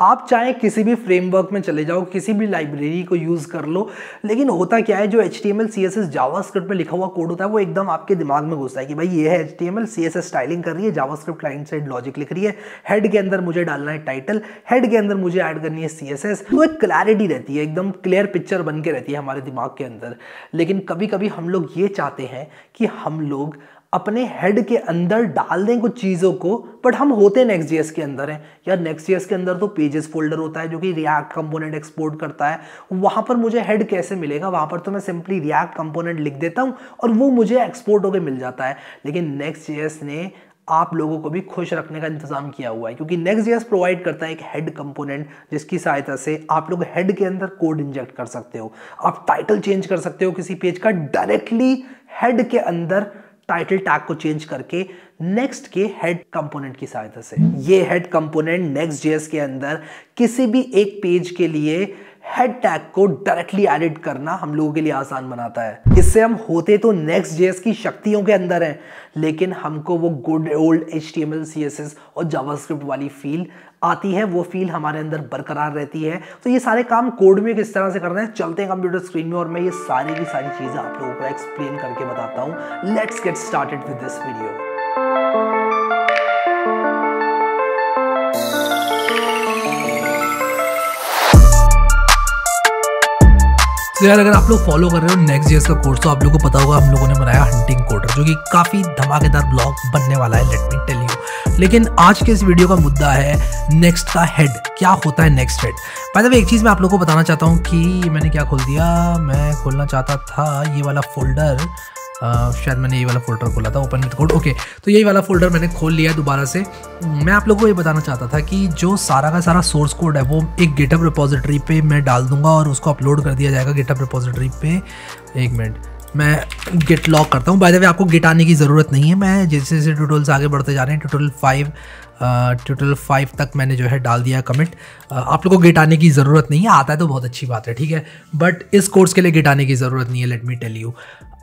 आप चाहे किसी भी फ्रेमवर्क में चले जाओ किसी भी लाइब्रेरी को यूज़ कर लो लेकिन होता क्या है जो H T M L C S S JavaScript में लिखा हुआ कोड होता है वो एकदम आपके दिमाग में घुसता है कि भाई ये है H T M L C S S styling कर रही है JavaScript client side logic लिख रही है हेड के अंदर मुझे डालना है टाइटल हेड के अंदर मुझे ऐड करनी है सी एस एस तो एक क्लैरिटी रहती है एकदम क्लियर पिक्चर बन के रहती है हमारे दिमाग के अंदर लेकिन कभी कभी हम लोग ये चाहते हैं कि हम लोग अपने हेड के अंदर डाल दें कुछ चीज़ों को बट हम होते नेक्स्ट जेएस के अंदर हैं या नेक्स्ट जेएस के अंदर तो पेजेस फोल्डर होता है जो कि रिएक्ट कंपोनेंट एक्सपोर्ट करता है वहाँ पर मुझे हेड कैसे मिलेगा वहाँ पर तो मैं सिंपली रिएक्ट कंपोनेंट लिख देता हूँ और वो मुझे एक्सपोर्ट होकर मिल जाता है लेकिन नेक्स्ट जी ने आप लोगों को भी खुश रखने का इंतजाम किया हुआ है क्योंकि नेक्स्ट जेएस प्रोवाइड करता है एक हेड कंपोनेंट जिसकी सहायता से आप लोग हेड के अंदर कोड इंजेक्ट कर सकते हो आप टाइटल चेंज कर सकते हो किसी पेज का डायरेक्टली हेड के अंदर टाइटल टैग को चेंज करके नेक्स्ट के हेड कंपोनेंट की सहायता से ये हेड कंपोनेंट नेक्स्ट जेएस के अंदर किसी भी एक पेज के लिए हेड टैग को डायरेक्टली एडिट करना हम लोगों के लिए आसान बनाता है इससे हम होते तो नेक्स्ट जेएस की शक्तियों के अंदर हैं लेकिन हमको वो गुड ओल्ड एच टी और जावास्क्रिप्ट वाली फील आती है वो फील हमारे अंदर बरकरार रहती है तो ये सारे काम कोड में किस तरह से करना है चलते हैं कंप्यूटर स्क्रीन में और मैं ये सारी की सारी चीज़ें आप लोगों को एक्सप्लेन करके बताता हूँ let's get started with this video तो यार अगर आप लोग फॉलो कर रहे हो नेक्स्ट ईयर का कोर्स तो आप लोगों को पता होगा हम लोगों ने बनाया हंटिंग कोडर जो कि काफ़ी धमाकेदार ब्लॉग बनने वाला है लेट मी टेल यू लेकिन आज के इस वीडियो का मुद्दा है नेक्स्ट का हेड क्या होता है नेक्स्ट हेड पहले मैं एक चीज़ मैं आप लोगों को बताना चाहता हूँ कि मैंने क्या खोल दिया मैं खोलना चाहता था ये वाला फोल्डर आ, शायद मैंने ये वाला फोल्डर खोला था ओपन विथ कोड ओके तो यही वाला फोल्डर मैंने खोल लिया दोबारा से मैं आप लोगों को ये बताना चाहता था कि जो सारा का सारा सोर्स कोड है वो एक गेटअप रिपोजिटरी पे मैं डाल दूंगा और उसको अपलोड कर दिया जाएगा गेटअप रिपोजिटरी पे एक मिनट मैं गिट लॉक करता हूँ बाय द वे आपको गिट आने की ज़रूरत नहीं है मैं जैसे जैसे ट्यूटोरियल्स आगे बढ़ते जा रहे हैं ट्यूटोरियल फाइव टोटल फाइव तक मैंने जो है डाल दिया कमेंट आप लोगों को गेट आने की ज़रूरत नहीं है आता है तो बहुत अच्छी बात है ठीक है बट इस कोर्स के लिए गेट आने की ज़रूरत नहीं है लेट मी टेल यू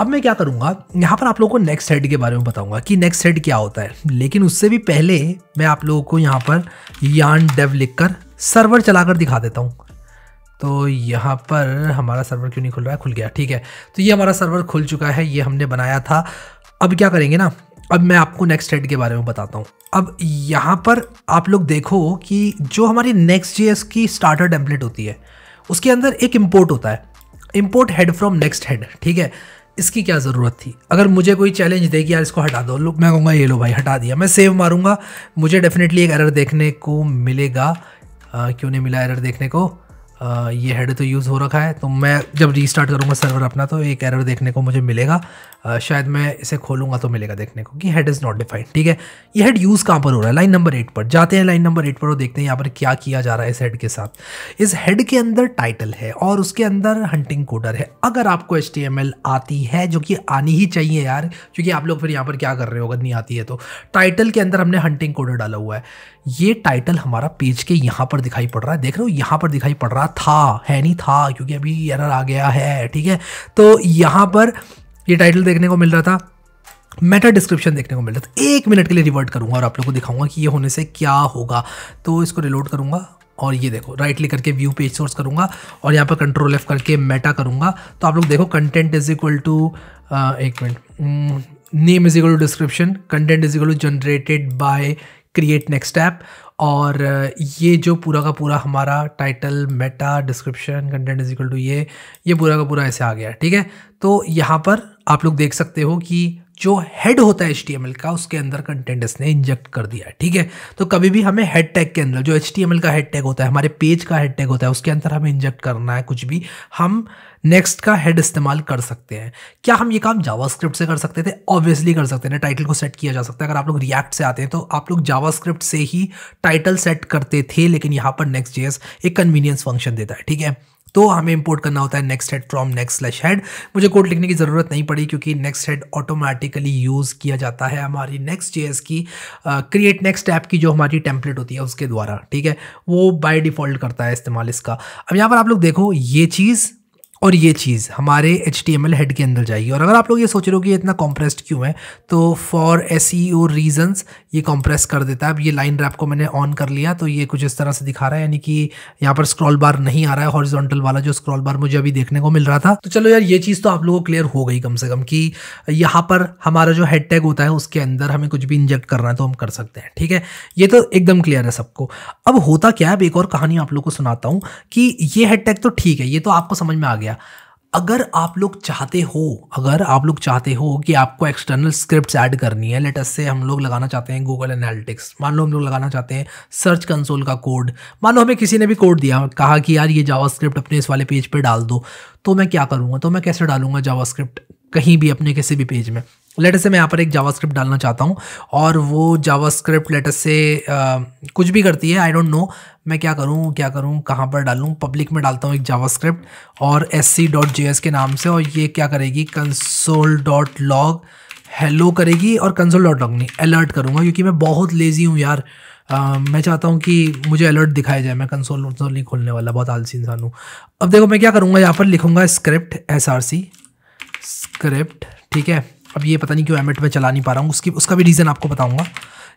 अब मैं क्या करूँगा यहाँ पर आप लोगों को नेक्स्ट हेड के बारे में बताऊँगा कि नेक्स्ट हेड क्या होता है लेकिन उससे भी पहले मैं आप लोगों को यहाँ पर यान डेव लिख कर सर्वर चला कर दिखा देता हूँ तो यहाँ पर हमारा सर्वर क्यों नहीं खुल रहा है खुल गया ठीक है तो ये हमारा सर्वर खुल चुका है ये हमने बनाया था अब क्या करेंगे ना अब मैं आपको नेक्स्ट हेड के बारे में बताता हूँ अब यहाँ पर आप लोग देखो कि जो हमारी नेक्स्ट जी की स्टार्टर टेम्पलेट होती है उसके अंदर एक इम्पोर्ट होता है import head from Next head ठीक है इसकी क्या ज़रूरत थी अगर मुझे कोई चैलेंज दे कि यार इसको हटा दो मैं कहूँगा ये लो भाई हटा दिया मैं सेव मारूंगा मुझे डेफिनेटली एक एरर देखने को मिलेगा आ, क्यों नहीं मिला एरर देखने को ये हेड तो यूज़ हो रखा है तो मैं जब रीस्टार्ट करूँगा सर्वर अपना तो एक एरर देखने को मुझे मिलेगा आ, शायद मैं इसे खोलूँगा तो मिलेगा देखने को कि हेड इज़ नॉट डिफाइंड ठीक है ये हेड यूज़ कहाँ पर हो रहा है लाइन नंबर एट पर जाते हैं लाइन नंबर एट पर और देखते हैं यहाँ पर क्या किया जा रहा है इस हेड के साथ इस हेड के अंदर टाइटल है और उसके अंदर हंटिंग कोडर है अगर आपको एच आती है जो कि आनी ही चाहिए यार क्योंकि आप लोग फिर यहाँ पर क्या कर रहे हो अगर नहीं आती है तो टाइटल के अंदर हमने हंटिंग कोडर डाला हुआ है ये टाइटल हमारा पेज के यहाँ पर दिखाई पड़ रहा है देख रहे हो यहाँ पर दिखाई पड़ रहा था है नहीं था क्योंकि अभी एरर आ गया है ठीक है तो यहाँ पर ये टाइटल देखने को मिल रहा था मेटा डिस्क्रिप्शन देखने को मिल रहा था एक मिनट के लिए रिवर्ट करूँगा और आप लोग को दिखाऊंगा कि ये होने से क्या होगा तो इसको रिलोड करूँगा और ये देखो राइट क्लिक करके व्यू पेज सोर्स करूँगा और यहाँ पर कंट्रोल एफ करके मेटा करूँगा तो आप लोग देखो कंटेंट इज इक्वल टू एक minute name is equal to description content is equal to generated by create Next app और ये जो पूरा का पूरा हमारा title meta description content is equal to ये ये पूरा का पूरा ऐसे आ गया ठीक है तो यहाँ पर आप लोग देख सकते हो कि जो हेड होता है एच का उसके अंदर कंटेंट इसने इंजेक्ट कर दिया है ठीक है तो कभी भी हमें हेड टैग के अंदर जो एच का हेड टैग होता है हमारे पेज का हेड टैग होता है उसके अंदर हमें इंजेक्ट करना है कुछ भी हम नेक्स्ट का हेड इस्तेमाल कर सकते हैं क्या हम ये काम जावास्क्रिप्ट से कर सकते थे ऑब्वियसली कर सकते हैं टाइटल को सेट किया जा सकता है अगर आप लोग रिएक्ट से आते हैं तो आप लोग जावास्क्रिप्ट से ही टाइटल सेट करते थे लेकिन यहाँ पर नेक्स्ट जेएस एक कन्वीनियंस फंक्शन देता है ठीक है तो हमें इंपोर्ट करना होता है Next head from Next slash head मुझे कोड लिखने की ज़रूरत नहीं पड़ी क्योंकि नेक्स्ट हेड ऑटोमेटिकली यूज़ किया जाता है हमारी नेक्स्ट जे की क्रिएट नेक्स्ट ऐप की जो हमारी टेम्पलेट होती है उसके द्वारा ठीक है वो बाय डिफ़ॉल्ट करता है इस्तेमाल इसका अब यहाँ पर आप लोग देखो ये चीज़ और ये चीज़ हमारे H T M L head के अंदर जाएगी और अगर आप लोग ये सोच रहे हो कि ये इतना कॉम्प्रेस्ड क्यों है तो फॉर एस रीजन्स ये कॉम्प्रेस कर देता है अब ये लाइन रैप को मैंने ऑन कर लिया तो ये कुछ इस तरह से दिखा रहा है यानी कि यहाँ पर स्क्रॉल बार नहीं आ रहा है हॉरिजॉन्टल वाला जो स्क्रॉल बार मुझे अभी देखने को मिल रहा था तो चलो यार ये चीज़ तो आप लोगों को क्लियर हो गई कम से कम कि यहाँ पर हमारा जो हेड टैग होता है उसके अंदर हमें कुछ भी इंजेक्ट करना है तो हम कर सकते हैं ठीक है ये तो एकदम क्लियर है सबको अब होता क्या है अब एक और कहानी आप लोग को सुनाता हूँ कि ये हेड टैग तो ठीक है ये तो आपको समझ में आ गया गया अगर आप लोग चाहते हो अगर आप लोग चाहते हो कि आपको एक्सटर्नल स्क्रिप्ट्स ऐड करनी है अस से हम लोग लगाना चाहते हैं गूगल एनालिटिक्स मान लो हम लोग लगाना चाहते हैं सर्च कंसोल का कोड मान लो हमें किसी ने भी कोड दिया कहा कि यार ये जावा स्क्रिप्ट अपने इस वाले पेज पे डाल दो तो मैं क्या करूँगा तो मैं कैसे डालूंगा जावास्क्रिप्ट कहीं भी अपने किसी भी पेज में लेटर से मैं यहाँ पर एक जावास्क्रिप्ट डालना चाहता हूँ और वो जावास्क्रिप्ट लेटर से आ, कुछ भी करती है आई डोंट नो मैं क्या करूँ क्या करूँ कहाँ पर डालूँ पब्लिक में डालता हूँ एक जावास्क्रिप्ट और एस के नाम से और ये क्या करेगी कंसोल डॉट लॉग हेलो करेगी और कंसोल डॉट लॉग नहीं अलर्ट करूँगा क्योंकि मैं बहुत लेज़ी हूँ यार आ, um, मैं चाहता हूँ कि मुझे अलर्ट दिखाया जाए मैं कंसोल वंसोल नहीं खोलने वाला बहुत आलसी इंसान हूँ अब देखो मैं क्या करूँगा यहाँ पर लिखूँगा script S R C script ठीक है अब ये पता नहीं क्यों एमेट e में चला नहीं पा रहा हूँ उसकी उसका भी रीज़न आपको बताऊँगा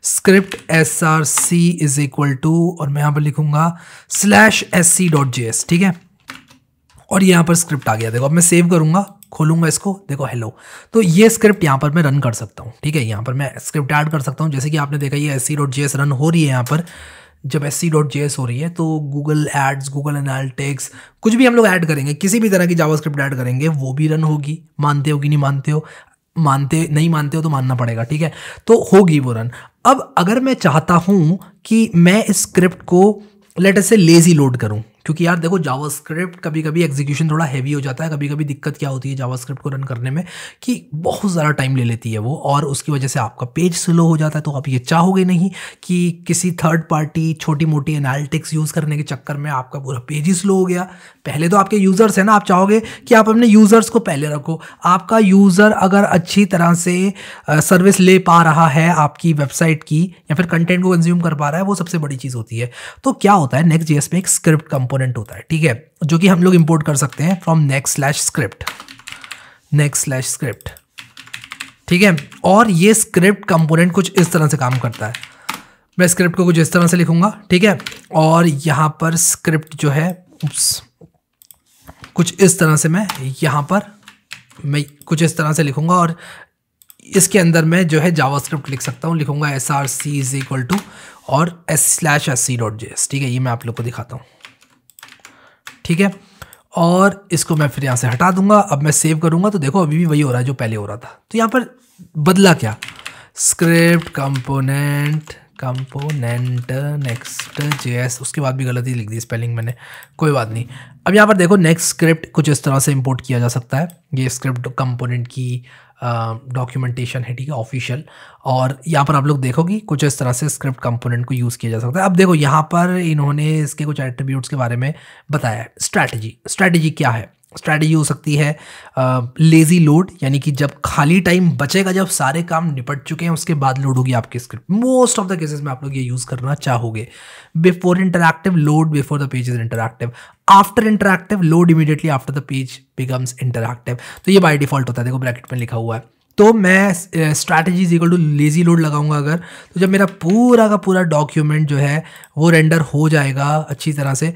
script S R C is equal to और मैं यहाँ पर लिखूँगा slash S C dot J S ठीक है और यहाँ पर स्क्रिप्ट आ गया देखो अब मैं सेव करूँगा खोलूंगा इसको देखो हेलो तो ये स्क्रिप्ट यहाँ पर मैं रन कर सकता हूँ ठीक है यहाँ पर मैं स्क्रिप्ट ऐड कर सकता हूँ जैसे कि आपने देखा ये S C dot J S run हो रही है यहाँ पर जब S C dot J S हो रही है तो गूगल एड्स गूगल एनालिटिक्स कुछ भी हम लोग ऐड करेंगे किसी भी तरह की जावा स्क्रिप्ट ऐड करेंगे वो भी रन होगी मानते हो कि नहीं मानते हो मानते नहीं मानते हो तो मानना पड़ेगा ठीक है तो होगी वो रन अब अगर मैं चाहता हूँ कि मैं इस स्क्रिप्ट को लेटर से लेज़ी लोड करूँ क्योंकि यार देखो जावास्क्रिप्ट कभी कभी एग्जीक्यूशन थोड़ा हैवी हो जाता है कभी कभी दिक्कत क्या होती है जावास्क्रिप्ट को रन करने में कि बहुत ज़्यादा टाइम ले लेती है वो और उसकी वजह से आपका पेज स्लो हो जाता है तो आप ये चाहोगे नहीं कि किसी थर्ड पार्टी छोटी मोटी एनालिटिक्स यूज़ करने के चक्कर में आपका पूरा पेज ही स्लो हो गया पहले तो आपके यूज़र्स हैं ना आप चाहोगे कि आप अपने यूज़र्स को पहले रखो आपका यूज़र अगर अच्छी तरह से सर्विस ले पा रहा है आपकी वेबसाइट की या फिर कंटेंट को कंज्यूम कर पा रहा है वो सबसे बड़ी चीज़ होती है तो क्या होता है नेक्स्ट एस में एक स्क्रिप्ट कंपोज कंपोनेंट होता है ठीक है जो कि हम लोग इंपोर्ट कर सकते हैं from Next slash script Next slash script ठीक है और ये स्क्रिप्ट कंपोनेंट कुछ इस तरह से काम करता है मैं स्क्रिप्ट को कुछ इस तरह से लिखूंगा ठीक है और यहाँ पर स्क्रिप्ट जो है उप्स, कुछ इस तरह से मैं यहाँ पर मैं कुछ इस तरह से लिखूंगा और इसके अंदर मैं जो है जावास्क्रिप्ट लिख सकता हूँ लिखूंगा S R C is equal to और S slash S C dot J S ठीक है ये मैं आप लोग को दिखाता हूँ ठीक है और इसको मैं फिर यहाँ से हटा दूंगा अब मैं सेव करूँगा तो देखो अभी भी वही हो रहा है जो पहले हो रहा था तो यहाँ पर बदला क्या script component component Next S उसके बाद भी गलती लिख दी स्पेलिंग मैंने कोई बात नहीं अब यहाँ पर देखो नेक्स्ट स्क्रिप्ट कुछ इस तरह से इम्पोर्ट किया जा सकता है ये स्क्रिप्ट कंपोनेंट की डॉक्यूमेंटेशन है ठीक है ऑफिशियल और यहाँ पर आप लोग देखोगे कुछ इस तरह से स्क्रिप्ट कंपोनेंट को यूज़ किया जा सकता है अब देखो यहाँ पर इन्होंने इसके कुछ एट्रीब्यूट्स के बारे में बताया है स्ट्रैटेजी स्ट्रैटेजी क्या है स्ट्रैटेजी हो सकती है लेज़ी लोड यानी कि जब खाली टाइम बचेगा जब सारे काम निपट चुके हैं उसके बाद लोड होगी आपकी script most of the cases में आप लोग ये यूज़ करना चाहोगे before interactive load before the page is interactive after interactive load immediately after the page becomes interactive तो ये बाई डिफॉल्ट होता है देखो ब्रैकेट में लिखा हुआ है तो मैं strategies equal to lazy load लगाऊंगा अगर तो जब मेरा पूरा का पूरा डॉक्यूमेंट जो है वो रेंडर हो जाएगा अच्छी तरह से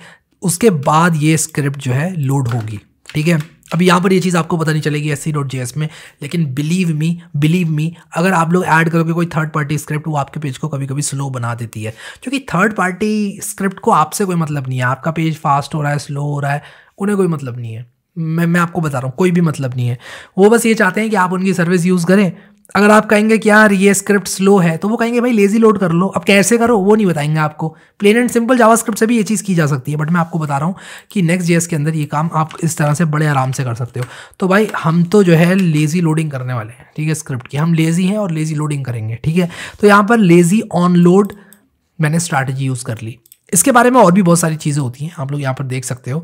उसके बाद ये स्क्रिप्ट जो है लोड होगी ठीक है अब यहाँ पर ये चीज़ आपको पता नहीं चलेगी S C dot J S में लेकिन बिलीव मी बिलीव मी अगर आप लोग ऐड करोगे कोई थर्ड पार्टी स्क्रिप्ट वो आपके पेज को कभी कभी स्लो बना देती है क्योंकि थर्ड पार्टी स्क्रिप्ट को आपसे कोई मतलब नहीं है आपका पेज फास्ट हो रहा है स्लो हो रहा है उन्हें कोई मतलब नहीं है मैं मैं आपको बता रहा हूँ कोई भी मतलब नहीं है वो बस ये चाहते हैं कि आप उनकी सर्विस यूज़ करें अगर आप कहेंगे कि यार ये स्क्रिप्ट स्लो है तो वो कहेंगे भाई लेजी लोड कर लो अब कैसे करो वो नहीं बताएंगे आपको प्लेन एंड सिंपल जावास्क्रिप्ट से भी ये चीज़ की जा सकती है बट मैं आपको बता रहा हूँ कि नेक्स्ट जेएस के अंदर ये काम आप इस तरह से बड़े आराम से कर सकते हो तो भाई हम तो जो है लेजी लोडिंग करने वाले हैं ठीक है स्क्रिप्ट की हम लेजी हैं और लेजी लोडिंग करेंगे ठीक है तो यहाँ पर लेजी ऑन लोड मैंने स्ट्रैटेजी यूज़ कर ली इसके बारे में और भी बहुत सारी चीज़ें होती हैं आप लोग यहाँ पर देख सकते हो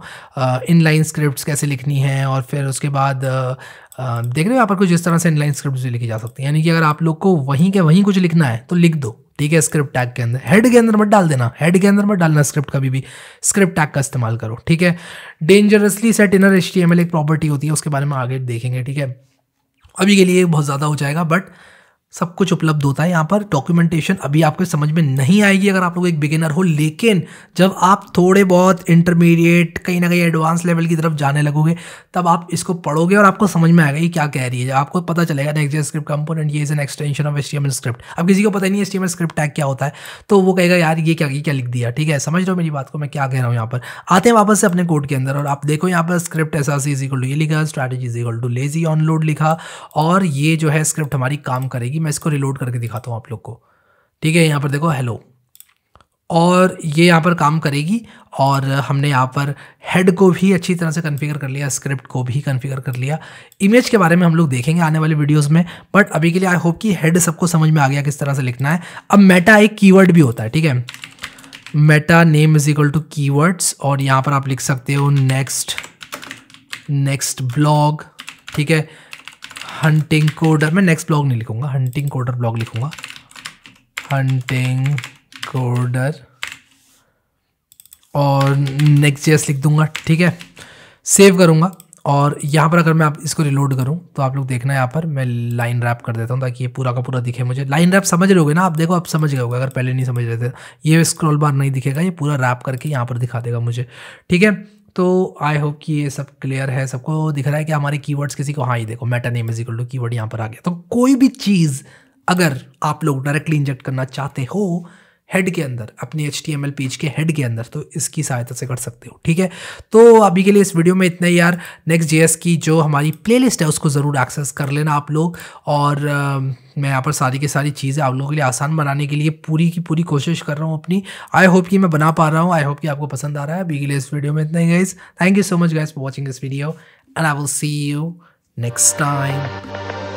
इन लाइन स्क्रिप्ट कैसे लिखनी है और फिर उसके बाद आ, आ, देख रहे हो यहाँ पर कुछ इस तरह से इन लाइन स्क्रिप्ट लिखी जा सकती है यानी कि अगर आप लोग को वहीं के वहीं कुछ लिखना है तो लिख दो ठीक है स्क्रिप्ट टैग के अंदर हेड के अंदर मत डाल देना हेड के अंदर मत डालना स्क्रिप्ट कभी भी स्क्रिप्ट टैग का इस्तेमाल करो ठीक है डेंजरसली सेट इनर एच एक प्रॉपर्टी होती है उसके बारे में आगे देखेंगे ठीक है अभी के लिए बहुत ज़्यादा हो जाएगा बट सब कुछ उपलब्ध होता है यहाँ पर डॉक्यूमेंटेशन अभी आपको समझ में नहीं आएगी अगर आप लोग एक बिगिनर हो लेकिन जब आप थोड़े बहुत इंटरमीडिएट कहीं ना कहीं एडवांस लेवल की तरफ जाने लगोगे तब आप इसको पढ़ोगे और आपको समझ में आएगा ये क्या कह रही है आपको पता चलेगा नेक्स्ट स्क्रिप्ट कंपोनेंट ये is an extension of S script अब किसी को पता नहीं एस स्क्रिप्ट टैग क्या होता है तो वो कहेगा यार ये क्या ये क्या लिख दिया ठीक है समझ लो मेरी बात को मैं क्या कह रहा हूँ यहाँ पर आते हैं वापस से अपने कोड के अंदर और आप देखो यहाँ पर script S R equal to ये लिखा strategy equal to lazy onload लिखा और ये जो है स्क्रिप्ट हमारी काम करेगी मैं इसको रिलोड करके दिखाता हूँ आप लोग को ठीक है यहाँ पर देखो हेलो और ये यहाँ पर काम करेगी और हमने यहाँ पर हेड को भी अच्छी तरह से कन्फिगर कर लिया स्क्रिप्ट को भी कन्फिगर कर लिया इमेज के बारे में हम लोग देखेंगे आने वाले वीडियोस में बट अभी के लिए आई होप कि हेड सबको समझ में आ गया किस तरह से लिखना है अब मेटा एक कीवर्ड भी होता है ठीक है meta name is equal to key और यहाँ पर आप लिख सकते हो नेक्स्ट नेक्स्ट ब्लॉग ठीक है हंटिंग कोडर मैं नेक्स्ट ब्लॉग नहीं लिखूंगा हंटिंग कोडर ब्लॉग लिखूंगा हंटिंग कोडर और नेक्स्ट जेस लिख दूंगा ठीक है सेव करूँगा और यहाँ पर अगर मैं आप इसको रिलोड करूँ तो आप लोग देखना है यहाँ पर मैं लाइन रैप कर देता हूँ ताकि ये पूरा का पूरा दिखे मुझे लाइन रैप समझ रहे हो ना आप देखो आप समझ गए होगे अगर पहले नहीं समझ रहे थे ये स्क्रॉल बार नहीं दिखेगा ये पूरा रैप करके यहाँ पर दिखा देगा मुझे ठीक है तो आई होप कि ये सब क्लियर है सबको दिख रहा है कि हमारे कीवर्ड्स किसी को हाँ ये देखो meta name is equal to keyword यहाँ पर आ गया तो कोई भी चीज़ अगर आप लोग डायरेक्टली इंजेक्ट करना चाहते हो हेड के अंदर अपने एच पेज के हेड के अंदर तो इसकी सहायता से कर सकते हो ठीक है तो अभी के लिए इस वीडियो में इतना ही यार नेक्स्ट जे की जो हमारी प्लेलिस्ट है उसको ज़रूर एक्सेस कर लेना आप लोग और मैं यहाँ पर सारी की सारी चीज़ें आप लोगों के लिए आसान बनाने के लिए पूरी की पूरी कोशिश कर रहा हूँ अपनी आई होप कि मैं बना पा रहा हूँ आई होप कि आपको पसंद आ रहा है अभी के लिए इस वीडियो में इतना ही guys thank you so much guys for watching this video and I will see you next time